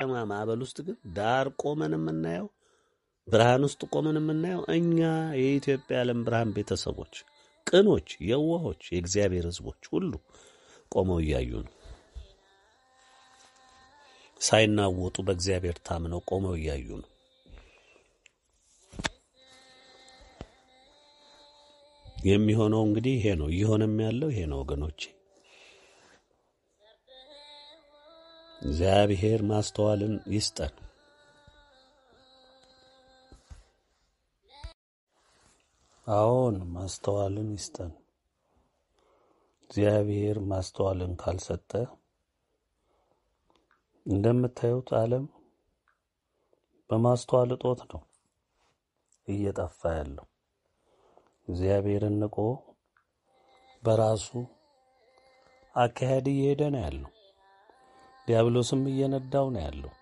ጨለማ ማዕበል ውስጥ ግን ዳር ቆመን የምናየው ብርሃን ውስጥ ቆመን የምናየው እኛ የኢትዮጵያ የዓለም ብርሃን ቤተሰቦች፣ ቅኖች፣ የዋሆች፣ የእግዚአብሔር ሕዝቦች ሁሉ ቆመው እያዩ ነው። ሳይናወጡ በእግዚአብሔር ታምነው ቆመው እያዩ ነው። የሚሆነው እንግዲህ ይሄ ነው። እየሆነም ያለው ይሄ ነው ወገኖቼ። እግዚአብሔር ማስተዋልን ይስጠን። አዎን ማስተዋልን ይስጠን። እግዚአብሔር ማስተዋልን ካልሰጠ እንደምታዩት ዓለም በማስተዋል እጦት ነው እየጠፋ ያለው። እግዚአብሔርን ንቆ በራሱ አካሄድ እየሄደ ነው ያለው። ዲያብሎስም እየነዳው ነው ያለው።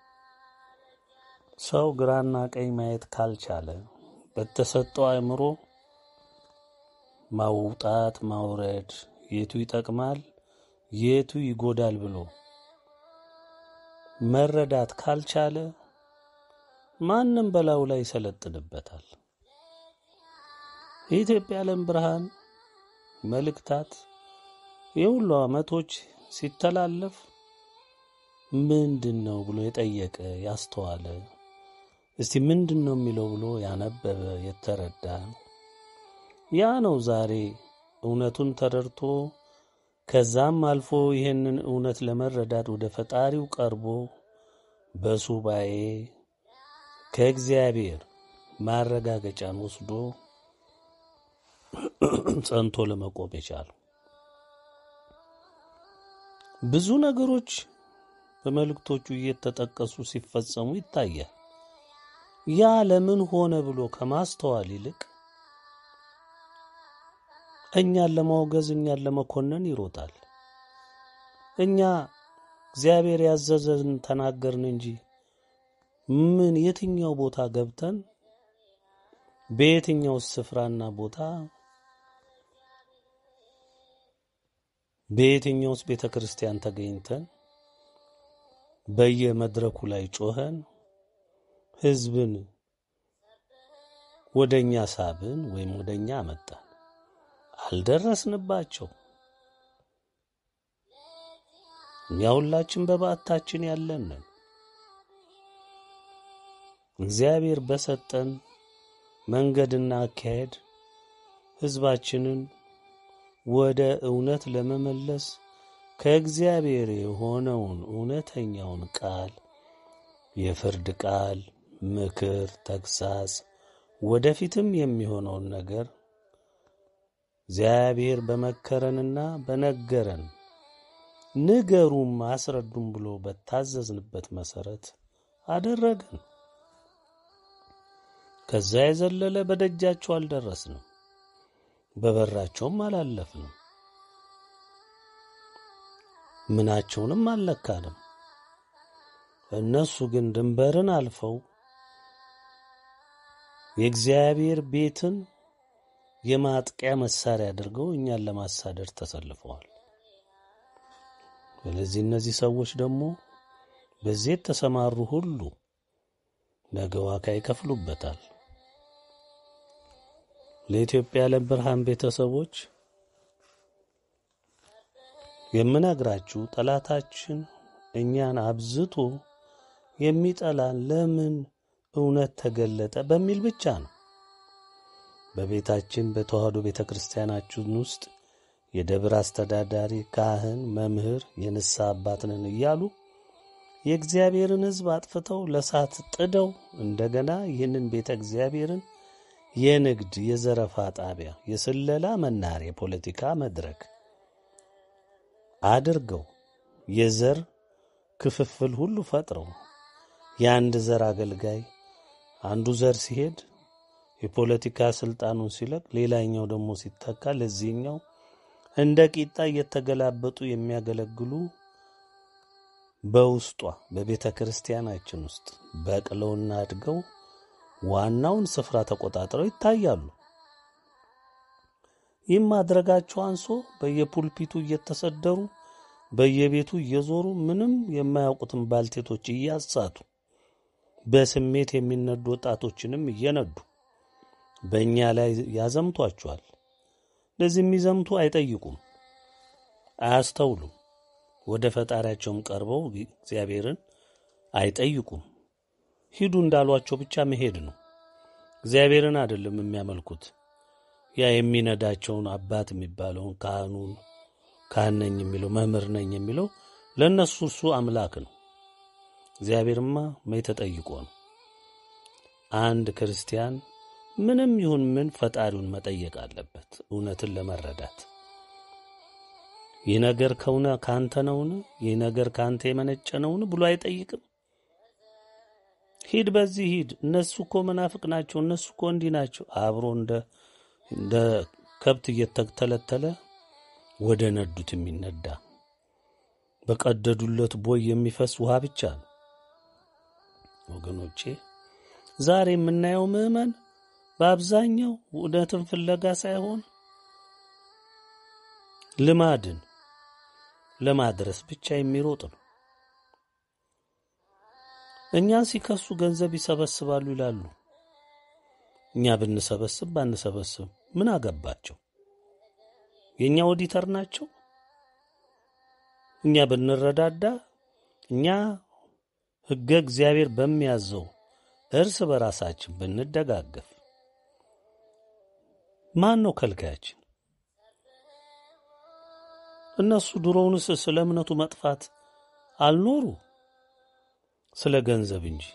ሰው ግራና ቀኝ ማየት ካልቻለ በተሰጠው አእምሮ ማውጣት ማውረድ፣ የቱ ይጠቅማል የቱ ይጎዳል ብሎ መረዳት ካልቻለ ማንም በላዩ ላይ ይሰለጥንበታል። የኢትዮጵያ ዓለም ብርሃን መልእክታት የሁሉ ዓመቶች ሲተላለፍ ምንድን ነው ብሎ የጠየቀ ያስተዋለ፣ እስቲ ምንድን ነው የሚለው ብሎ ያነበበ የተረዳ ያ ነው ዛሬ እውነቱን ተረድቶ ከዛም አልፎ ይህንን እውነት ለመረዳት ወደ ፈጣሪው ቀርቦ በሱባኤ ከእግዚአብሔር ማረጋገጫን ወስዶ ጸንቶ ለመቆም የቻሉ ብዙ ነገሮች በመልእክቶቹ እየተጠቀሱ ሲፈጸሙ ይታያል። ያ ለምን ሆነ ብሎ ከማስተዋል ይልቅ እኛን ለማውገዝ እኛን ለመኮነን ይሮጣል። እኛ እግዚአብሔር ያዘዘን ተናገርን እንጂ ምን የትኛው ቦታ ገብተን በየትኛው ስፍራና ቦታ በየትኛውስ ቤተ ክርስቲያን ተገኝተን በየመድረኩ ላይ ጮኸን፣ ህዝብን ወደኛ ሳብን ወይም ወደኛ መጣን አልደረስንባቸው። እኛ ሁላችን በባታችን ያለንን እግዚአብሔር በሰጠን መንገድና አካሄድ ህዝባችንን ወደ እውነት ለመመለስ ከእግዚአብሔር የሆነውን እውነተኛውን ቃል የፍርድ ቃል፣ ምክር፣ ተግሣጽ፣ ወደፊትም የሚሆነውን ነገር እግዚአብሔር በመከረንና በነገረን ንገሩም አስረዱም ብሎ በታዘዝንበት መሠረት አደረግን። ከዛ የዘለለ በደጃቸው አልደረስንም፣ በበራቸውም አላለፍንም። ምናቸውንም አልለካንም። እነሱ ግን ድንበርን አልፈው የእግዚአብሔር ቤትን የማጥቂያ መሳሪያ አድርገው እኛን ለማሳደድ ተሰልፈዋል። ስለዚህ እነዚህ ሰዎች ደግሞ በዚህ የተሰማሩ ሁሉ ነገ ዋጋ ይከፍሉበታል። ለኢትዮጵያ ለብርሃን ቤተሰቦች የምነግራችሁ ጠላታችን እኛን አብዝቶ የሚጠላን ለምን እውነት ተገለጠ በሚል ብቻ ነው። በቤታችን በተዋህዶ ቤተ ክርስቲያናችን ውስጥ የደብር አስተዳዳሪ፣ ካህን፣ መምህር፣ የንስሐ አባት ነን እያሉ የእግዚአብሔርን ሕዝብ አጥፍተው ለሳት ጥደው እንደገና ይህንን ቤተ እግዚአብሔርን የንግድ የዘረፋ ጣቢያ፣ የስለላ መናር፣ የፖለቲካ መድረክ አድርገው የዘር ክፍፍል ሁሉ ፈጥረው የአንድ ዘር አገልጋይ አንዱ ዘር ሲሄድ የፖለቲካ ስልጣኑን ሲለቅ ሌላኛው ደግሞ ሲተካ ለዚህኛው እንደ ቂጣ እየተገላበጡ የሚያገለግሉ በውስጧ በቤተ ክርስቲያናችን ውስጥ በቅለውና አድገው ዋናውን ስፍራ ተቆጣጥረው ይታያሉ። ይህም ማድረጋቸው አንሶ በየፑልፒቱ እየተሰደሩ በየቤቱ እየዞሩ ምንም የማያውቁትን ባልቴቶች እያሳቱ በስሜት የሚነዱ ወጣቶችንም እየነዱ በእኛ ላይ ያዘምቷቸዋል። ለዚህ የሚዘምቱ አይጠይቁም፣ አያስተውሉም። ወደ ፈጣሪያቸውም ቀርበው እግዚአብሔርን አይጠይቁም። ሂዱ እንዳሏቸው ብቻ መሄድ ነው። እግዚአብሔርን አይደለም የሚያመልኩት። ያ የሚነዳቸውን አባት የሚባለውን ካህኑን ካህን ነኝ የሚለው መምህር ነኝ የሚለው ለእነሱ እሱ አምላክ ነው። እግዚአብሔርማ መይ ተጠይቆ ነው። አንድ ክርስቲያን ምንም ይሁን ምን ፈጣሪውን መጠየቅ አለበት እውነትን ለመረዳት። ይህ ነገር ከሆነ ካንተ ነውን? ይህ ነገር ካንተ የመነጨ ነውን? ብሎ አይጠይቅም። ሂድ፣ በዚህ ሂድ፣ እነሱ እኮ መናፍቅ ናቸው፣ እነሱ እኮ እንዲህ ናቸው፣ አብሮ እንደ እንደ ከብት እየተተለተለ ወደ ነዱት የሚነዳ በቀደዱለት ቦይ የሚፈስ ውሃ ብቻ ነው። ወገኖቼ ዛሬ የምናየው ምዕመን በአብዛኛው እውነትን ፍለጋ ሳይሆን ልማድን ለማድረስ ብቻ የሚሮጥ ነው። እኛን ሲከሱ ገንዘብ ይሰበስባሉ ይላሉ። እኛ ብንሰበስብ ባንሰበስብ ምን አገባቸው? የእኛ ኦዲተር ናቸው። እኛ ብንረዳዳ እኛ ሕገ እግዚአብሔር በሚያዘው እርስ በራሳችን ብንደጋገፍ ማን ነው ከልካያችን? እነሱ ድሮውንስ ስለ እምነቱ መጥፋት አልኖሩ ስለ ገንዘብ እንጂ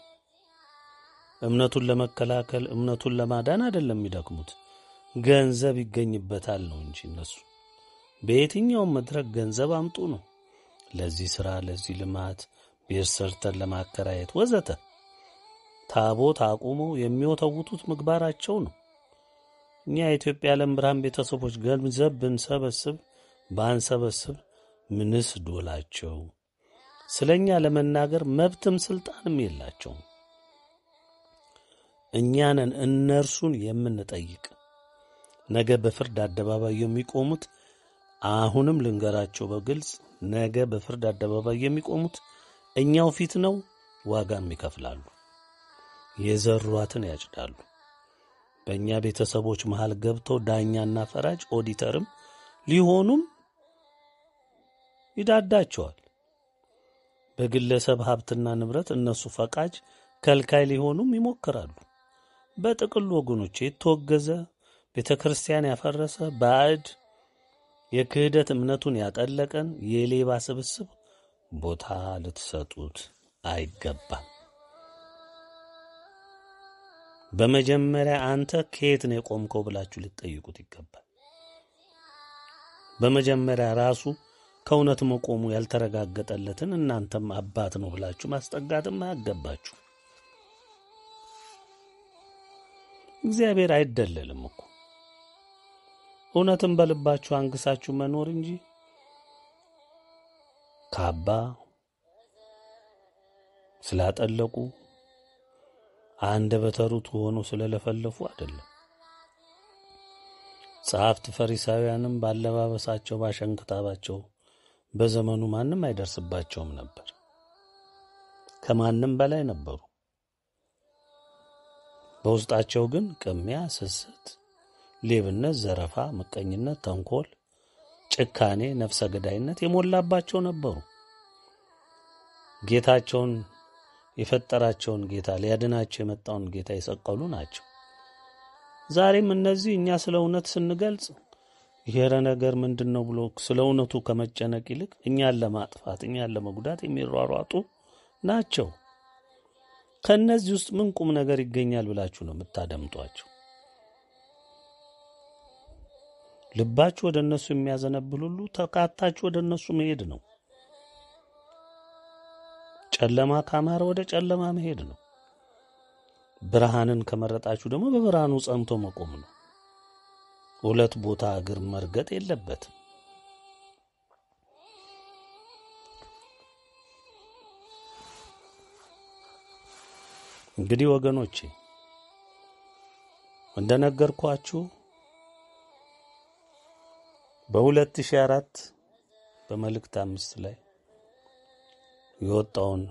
እምነቱን ለመከላከል እምነቱን ለማዳን አይደለም የሚደክሙት። ገንዘብ ይገኝበታል ነው እንጂ እነሱ በየትኛውም መድረክ ገንዘብ አምጡ ነው። ለዚህ ሥራ፣ ለዚህ ልማት ቤት ሰርተን ለማከራየት ወዘተ ታቦት አቁመው የሚወተውቱት ምግባራቸው ነው። እኛ የኢትዮጵያ ዓለም ብርሃን ቤተሰቦች ገንዘብ ብንሰበስብ ባንሰበስብ ምንስ ዶላቸው። ስለ እኛ ለመናገር መብትም ስልጣንም የላቸውም። እኛንን እነርሱን የምንጠይቅ ነገ በፍርድ አደባባይ የሚቆሙት አሁንም ልንገራቸው በግልጽ ነገ በፍርድ አደባባይ የሚቆሙት እኛው ፊት ነው። ዋጋም ይከፍላሉ። የዘሯትን ያጭዳሉ። በእኛ ቤተሰቦች መሃል ገብተው ዳኛና ፈራጅ ኦዲተርም ሊሆኑም ይዳዳቸዋል። በግለሰብ ሀብትና ንብረት እነሱ ፈቃጅ ከልካይ ሊሆኑም ይሞክራሉ። በጥቅሉ ወገኖቼ የተወገዘ ቤተ ክርስቲያን ያፈረሰ ባዕድ የክህደት እምነቱን ያጠለቀን የሌባ ስብስብ ቦታ ልትሰጡት አይገባም። በመጀመሪያ አንተ ከየት ነው የቆምከው ብላችሁ ልትጠይቁት ይገባል። በመጀመሪያ ራሱ ከእውነት መቆሙ ያልተረጋገጠለትን እናንተም አባት ነው ብላችሁ ማስጠጋትም አያገባችሁ። እግዚአብሔር አይደለልም እኮ እውነትን በልባችሁ አንግሳችሁ መኖር እንጂ ካባ ስላጠለቁ አንድ በተሩት ሆኖ ስለለፈለፉ አይደለም። ጸሐፍት ፈሪሳውያንም ባለባበሳቸው ባሸንክታባቸው በዘመኑ ማንም አይደርስባቸውም ነበር። ከማንም በላይ ነበሩ። በውስጣቸው ግን ቅሚያ፣ ስስት ሌብነት፣ ዘረፋ፣ ምቀኝነት፣ ተንኮል፣ ጭካኔ፣ ነፍሰ ገዳይነት የሞላባቸው ነበሩ። ጌታቸውን የፈጠራቸውን ጌታ ሊያድናቸው የመጣውን ጌታ የሰቀሉ ናቸው። ዛሬም እነዚህ እኛ ስለ እውነት ስንገልጽ ይሄረ ነገር ምንድን ነው ብሎ ስለ እውነቱ ከመጨነቅ ይልቅ እኛን ለማጥፋት እኛን ለመጉዳት የሚሯሯጡ ናቸው። ከእነዚህ ውስጥ ምን ቁም ነገር ይገኛል ብላችሁ ነው የምታደምጧቸው? ልባችሁ ወደ እነሱ የሚያዘነብል ሁሉ ተቃታችሁ ወደ እነሱ መሄድ ነው። ጨለማ ካማረ ወደ ጨለማ መሄድ ነው። ብርሃንን ከመረጣችሁ ደግሞ በብርሃኑ ጸንቶ መቆም ነው። ሁለት ቦታ እግር መርገጥ የለበትም። እንግዲህ ወገኖቼ እንደነገርኳችሁ በ2004 በመልእክት አምስት ላይ የወጣውን